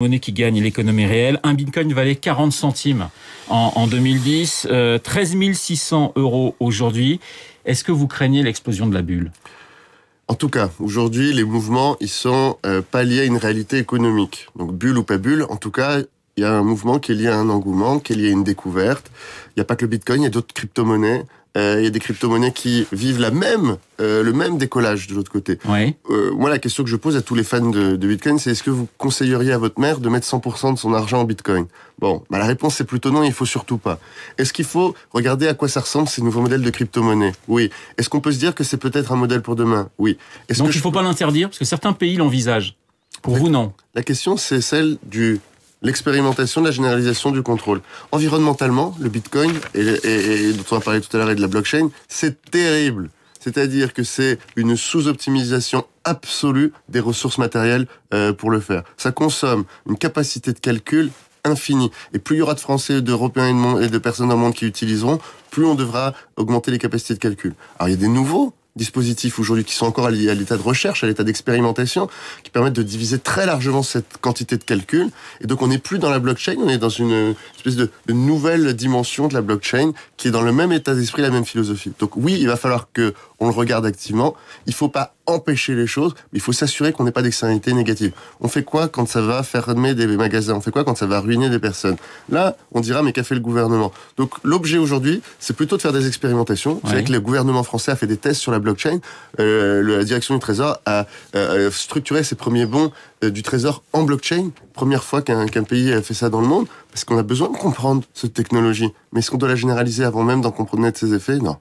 monnaie qui gagne l'économie réelle. Un bitcoin valait 40 centimes en, 2010, 13 600 euros aujourd'hui. Est-ce que vous craignez l'explosion de la bulle en tout cas, aujourd'hui, les mouvements, ils sont euh, pas liés à une réalité économique. Donc, bulle ou pas bulle, en tout cas, il y a un mouvement qui est lié à un engouement, qui est lié à une découverte. Il n'y a pas que le Bitcoin, il y a d'autres crypto-monnaies, euh, il y a des crypto-monnaies qui vivent la même, euh, le même décollage de l'autre côté. Euh, moi, la question que je pose à tous les fans de, Bitcoin, c'est est-ce que vous conseilleriez à votre mère de mettre 100% de son argent en Bitcoin Bon, bah, la réponse c'est plutôt non, il faut surtout pas. Est-ce qu'il faut regarder à quoi ça ressemble ces nouveaux modèles de crypto-monnaies Oui. Est-ce qu'on peut se dire que c'est peut-être un modèle pour demain Oui. Donc il ne faut pas l'interdire, parce que certains pays l'envisagent. Pour vous, non. La question, c'est celle du l'expérimentation de la généralisation du contrôle. Environnementalement, le Bitcoin, et, et, dont on a parlé tout à l'heure, et de la blockchain, c'est terrible. C'est-à-dire que c'est une sous-optimisation absolue des ressources matérielles euh, pour le faire. Ça consomme une capacité de calcul infinie. Et plus il y aura de Français, d'Européens et, de et de personnes dans le monde qui utiliseront, plus on devra augmenter les capacités de calcul. Alors il y a des nouveaux dispositifs aujourd'hui qui sont encore à l'état de recherche, à l'état d'expérimentation, qui permettent de diviser très largement cette quantité de calcul. Et donc on n'est plus dans la blockchain, on est dans une espèce de, nouvelle dimension de la blockchain qui est dans le même état d'esprit, la même philosophie. Donc oui, il va falloir que on le regarde activement. Il ne faut pas empêcher les choses, il faut s'assurer qu'on n'ait pas d'externalités négative. On fait quoi quand ça va fermer des magasins On fait quoi quand ça va ruiner des personnes Là, on dira, mais qu'a fait le gouvernement Donc l'objet aujourd'hui, c'est plutôt de faire des expérimentations. Ouais. C'est que le gouvernement français a fait des tests sur la blockchain. Euh, la direction du Trésor a euh, euh, structuré ses premiers bons du Trésor en blockchain. Première fois qu'un pays pays fait ça dans le monde, parce qu'on a besoin de comprendre cette technologie. Mais est-ce qu'on doit la généraliser avant même d'en comprendre ses effets Non.